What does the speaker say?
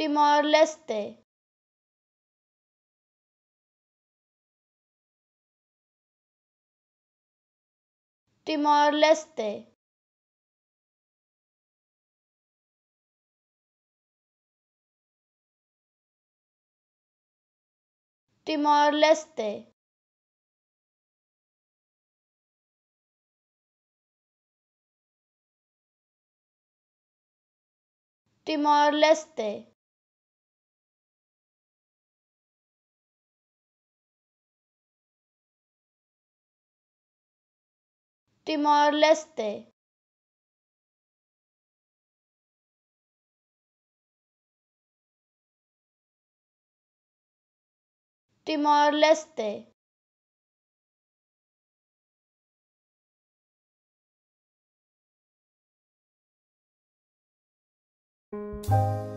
टिमोर लेस्ते टिमोर लेस्ते टिमोर लेस्ते Timor Leste Timor-Leste Timor-Leste Thank you.